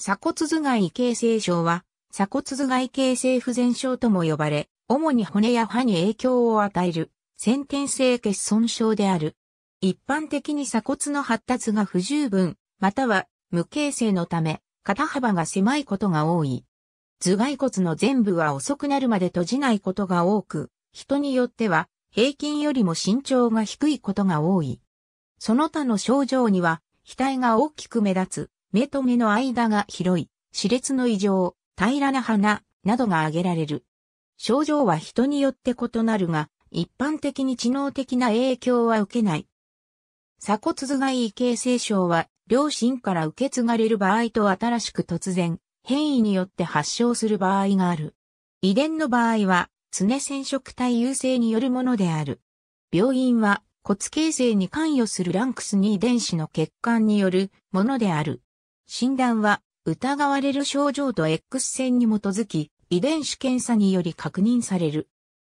鎖骨頭蓋形成症は、鎖骨頭蓋形成不全症とも呼ばれ、主に骨や歯に影響を与える、先天性欠損症である。一般的に鎖骨の発達が不十分、または無形成のため、肩幅が狭いことが多い。頭蓋骨の全部は遅くなるまで閉じないことが多く、人によっては平均よりも身長が低いことが多い。その他の症状には、額が大きく目立つ、目と目の間が広い、歯列の異常、平らな鼻、などが挙げられる。症状は人によって異なるが、一般的に知能的な影響は受けない。鎖骨頭蓋異形成症は、両親から受け継がれる場合と新しく突然、変異によって発症する場合がある。遺伝の場合は、常染色体優勢によるものである。病院は骨形成に関与するランクス2遺伝子の欠陥によるものである。診断は疑われる症状と X 線に基づき遺伝子検査により確認される。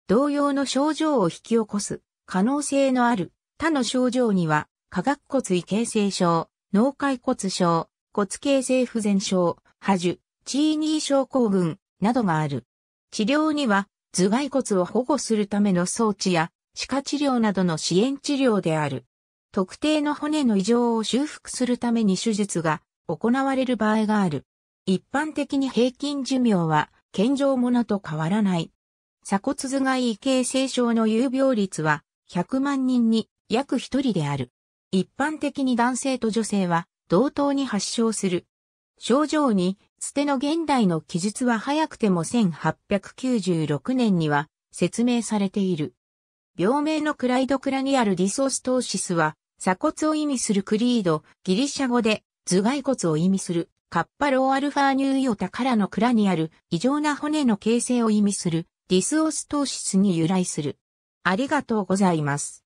同様の症状を引き起こす可能性のある他の症状には、化学骨異形成症、脳解骨症、骨形成不全症、ハ樹、チーニー症候群などがある。治療には頭蓋骨を保護するための装置や歯科治療などの支援治療である。特定の骨の異常を修復するために手術が行われる場合がある。一般的に平均寿命は、健常者と変わらない。鎖骨頭蓋異形成症の有病率は、100万人に約1人である。一般的に男性と女性は、同等に発症する。症状に、捨ての現代の記述は早くても1896年には説明されている。病名のクライドクラニアルディソーストーシスは、鎖骨を意味するクリード、ギリシャ語で頭蓋骨を意味する、カッパローアルファニューヨタからの蔵にある異常な骨の形成を意味する、ディスオストーシスに由来する。ありがとうございます。